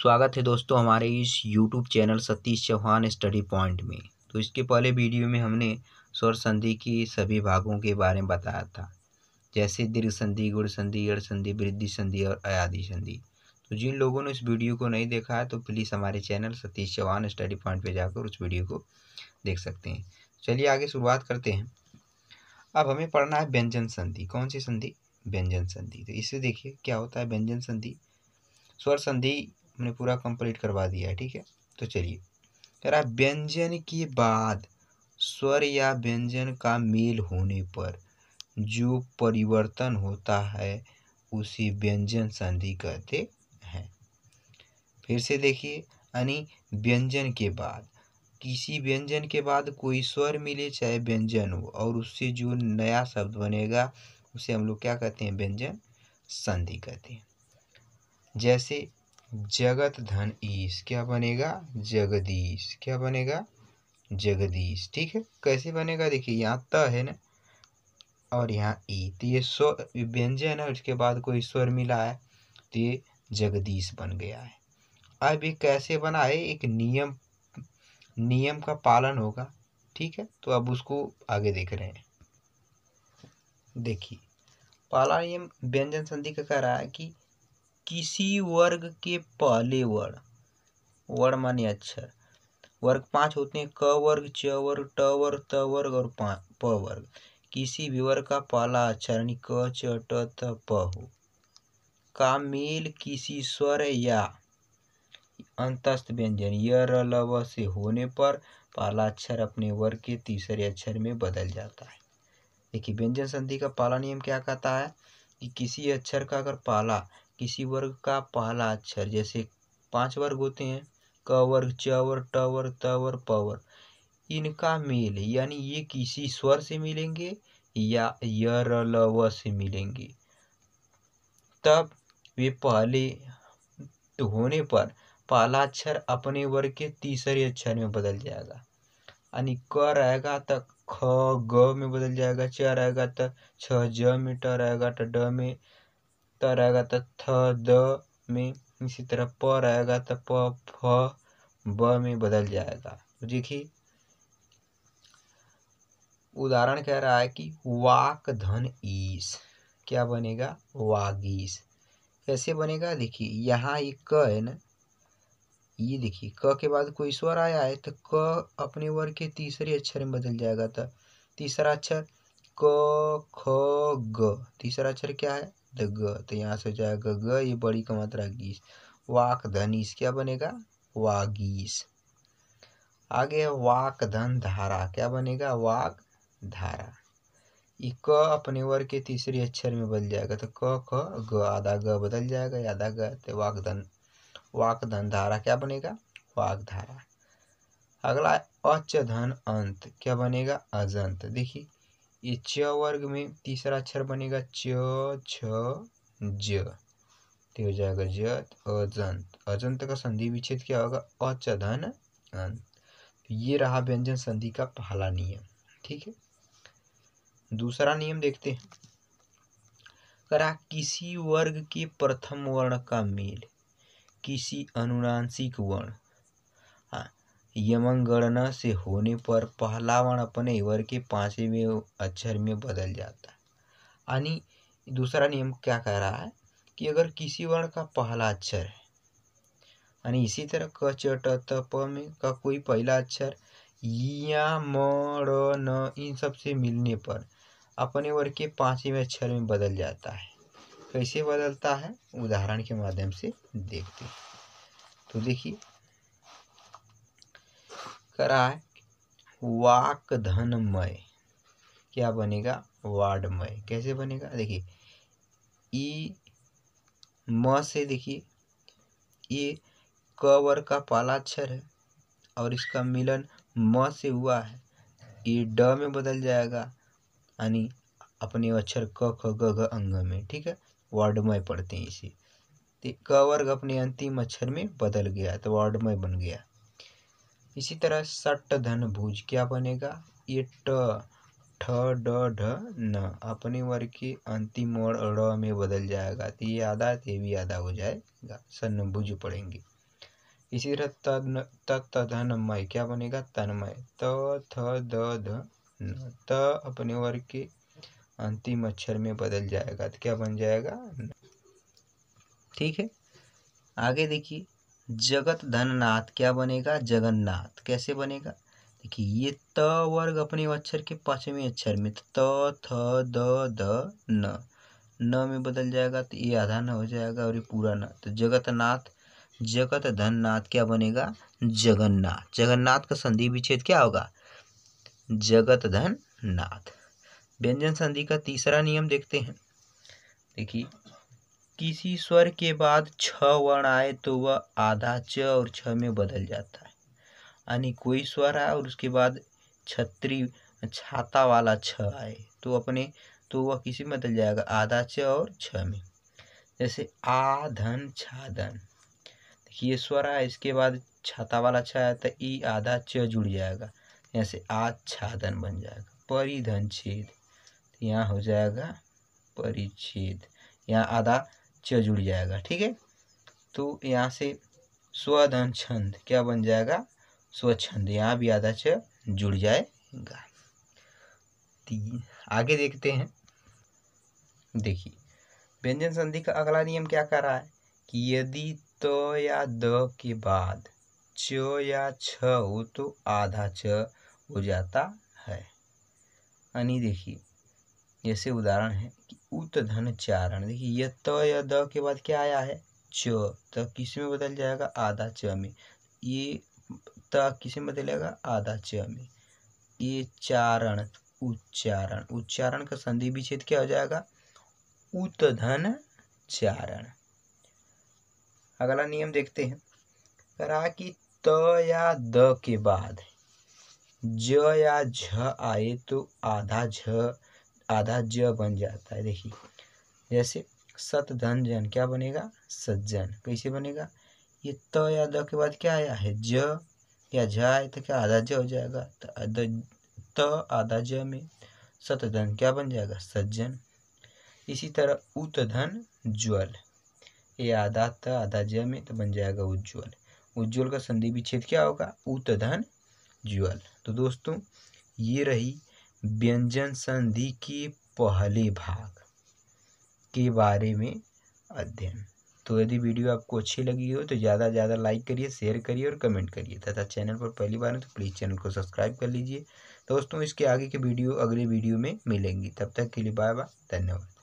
स्वागत है दोस्तों हमारे इस YouTube channel Satish Chauhan study point में तो इसके पहले वीडियो में हमने स्वर संधि के सभी भागों के बारे में बताया था जैसे दीर्घ संधि गुड़ संधि यड़ संधि वृद्धि संधि और अयाधि संधि तो जिन लोगों ने इस वीडियो को नहीं देखा है तो प्लीज़ हमारे channel Satish Chauhan study point पर जाकर उस वीडियो को देख सकते हैं चलिए आगे शुरुआत करते हैं अब हमें पढ़ना है व्यंजन संधि कौन सी संधि व्यंजन संधि तो इसे देखिए क्या होता है व्यंजन संधि स्वर संधि हमने पूरा कंप्लीट करवा दिया है ठीक है तो चलिए कह रहा व्यंजन के बाद स्वर या व्यंजन का मेल होने पर जो परिवर्तन होता है उसे व्यंजन संधि कहते हैं फिर से देखिए यानी व्यंजन के बाद किसी व्यंजन के बाद कोई स्वर मिले चाहे व्यंजन हो और उससे जो नया शब्द बनेगा उसे हम लोग क्या कहते हैं व्यंजन संधि कहते हैं जैसे जगत धन ईश क्या बनेगा जगदीश क्या बनेगा जगदीश ठीक है कैसे बनेगा देखिए यहाँ त है ना और यहाँ ई तो ये स्व व्यंजन है उसके बाद कोई स्वर मिला है तो ये जगदीश बन गया है अब ये कैसे बना है एक नियम नियम का पालन होगा ठीक है तो अब उसको आगे देख रहे हैं देखिए पाला नियम व्यंजन संधि का कह रहा है कि किसी वर्ग के पहले वर्ण वर्ण माने अक्षर वर्ग पांच होते हैं क वर्ग च वर्ग ट वर्ग त वर्ग और प वर्ग किसी भी वर्ग का पहला अक्षर यानी क च ट त प हो का मेल किसी स्वर या अंतस्थ व्यंजन य र ल व से होने पर पहला अक्षर अपने वर्ग के तीसरे अक्षर में बदल जाता है देखिए व्यंजन संधि का पहला नियम क्या कहता है कि किसी अक्षर का अगर पहला किसी वर्ग का पहला अक्षर जैसे पांच वर्ग होते हैं क वर्ग च वर्ग ट वर्ग त वर्ग प वर्ग इनका मेल यानी ये किसी स्वर से मिलेंगे या य ल व से मिलेंगे तब वे पहले तो होने पर पहला अक्षर अपने वर्ग के तीसरे अक्षर में बदल जाएगा यानी क रहेगा तो ख ग में बदल जाएगा च रहेगा तो छ ज में ट रहेगा तो ड में त रहेगा तो थ द में इसी तरह प रहेगा तो प फ ब में बदल जाएगा तो देखिए उदाहरण कह रहा है कि वाक धन ईस क्या बनेगा वागीस कैसे बनेगा देखिए यहाँ ये क है ना ये देखिए क के बाद कोई स्वर आया है तो क अपने वर्ग के तीसरे अक्षर में बदल जाएगा तो तीसरा अक्षर क ख ग तीसरा अक्षर क्या है द ग तो यहाँ से हो जाएगा ग ये बड़ी का मात्रा गीस वाक धनीस क्या बनेगा वागीस आगे है वाक धन धारा क्या बनेगा वाक धारा ये क अपने वर्ग के तीसरे अक्षर में बदल जाएगा तो क ख ग आधा ग बदल जाएगा आधा ग तो वाक धन वाक धन धारा क्या बनेगा वाक धारा अगला अच धन अंत क्या बनेगा अजंत देखिए ये च वर्ग में तीसरा अक्षर बनेगा च छ ज तो हो जाएगा जत अजंत अजंत का संधि विच्छेद क्या होगा अचधन अंत तो ये रहा व्यंजन संधि का पहला नियम ठीक है दूसरा नियम देखते हैं करा किसी वर्ग के प्रथम वर्ण का मेल किसी अनुनासिक वर्ण यमगणना से होने पर पहलवान अपने के पाँचवें अक्षर में बदल जाता है यानी दूसरा नियम क्या कह रहा है कि अगर किसी वर्ण का पहला अक्षर है यानी इसी तरह क च ट त प में का कोई पहला अक्षर या म र न इन सब से मिलने पर अपने वर्ग के पाँचवें अक्षर में बदल जाता है कैसे बदलता है उदाहरण के माध्यम से देखते हैं तो देखिए करा है वाक धनमय क्या बनेगा वार्डमय कैसे बनेगा देखिए ई म से देखिए ये कवर का पाला अक्षर है और इसका मिलन म से हुआ है ये ड में बदल जाएगा यानी अपने अक्षर क ख ग ग अंग में ठीक है वार्डमय पढ़ते हैं इसे कवर्ग अपने अंतिम अक्षर में बदल गया तो वार्डमय बन गया इसी तरह सट धन भुज क्या बनेगा ये ट ठ ड ढ न अपने वर्ग के अंतिम और ड में बदल जाएगा तो ये आधा ते तो भी आधा हो जाएगा सन्न भुज पड़ेंगे इसी तरह तन तत् धनमय क्या बनेगा तन्मय त थ द ध न त अपने वर्ग के अंतिम अक्षर में बदल जाएगा तो क्या बन जाएगा ठीक है आगे देखिए जगत धननाथ क्या बनेगा जगन्नाथ कैसे बनेगा देखिए ये त वर्ग अपने अक्षर के पांचवें अक्षर में तो त थ द द न न में बदल जाएगा तो ये आधा न हो जाएगा और ये पूरा न तो जगतनाथ जगत धननाथ क्या बनेगा जगन्नाथ जगन्नाथ का संधि विच्छेद क्या होगा जगत धन नाथ व्यंजन संधि का तीसरा नियम देखते हैं देखिए किसी स्वर के बाद छ वर्ण आए तो वह आधा च और छ में बदल जाता है यानी कोई स्वर आए और उसके बाद छत्री छाता वाला छ आए तो अपने तो वह किसी में बदल जाएगा आधा च और छ में जैसे आ धन छा धन देखिए स्वर आए इसके बाद छाता वाला छ आया तो ई आधा च जुड़ जाएगा जैसे आ छाधन बन जाएगा परिधन छेद तो यहाँ हो जाएगा परिच्छेद यहाँ आधा च जुड़ जाएगा ठीक है तो यहाँ से स्वधन छंद क्या बन जाएगा स्वच्छंद यहाँ भी आधा च जुड़ जाएगा आगे देखते हैं देखिए व्यंजन संधि का अगला नियम क्या कर रहा है कि यदि तो या द के बाद च या छ हो तो आधा च हो जाता है यानी देखिए जैसे उदाहरण है कि उत तो धन चारण देखिए ये त या द के बाद क्या आया है च तो किस में बदल जाएगा आधा च में ये त किस में बदलेगा आधा च में ये चारण उच्चारण उच्चारण का संधि विच्छेद क्या हो जाएगा उत धन चारण अगला नियम देखते हैं करा कि त या द के बाद ज या झ आए तो आधा झ आधा ज बन जाता है देखिए जैसे सत धन जन क्या बनेगा सज्जन कैसे बनेगा ये त तो या द के बाद क्या आया है ज या झ आए तो क्या आधा ज हो जाएगा तो आधा त आधा ज में सत धन क्या बन जाएगा सज्जन इसी तरह उत धन ज्वल ये आधा त आधा ज में तो बन जाएगा उज्ज्वल उज्ज्वल का संधि विच्छेद क्या होगा उत धन ज्वल तो दोस्तों ये रही व्यंजन संधि की पहले भाग के बारे में अध्ययन तो यदि वीडियो आपको अच्छी लगी हो तो ज़्यादा से ज़्यादा लाइक करिए शेयर करिए और कमेंट करिए तथा चैनल पर पहली बार है तो प्लीज़ चैनल को सब्सक्राइब कर लीजिए दोस्तों इसके आगे के वीडियो अगले वीडियो में मिलेंगी तब तक के लिए बाय बाय धन्यवाद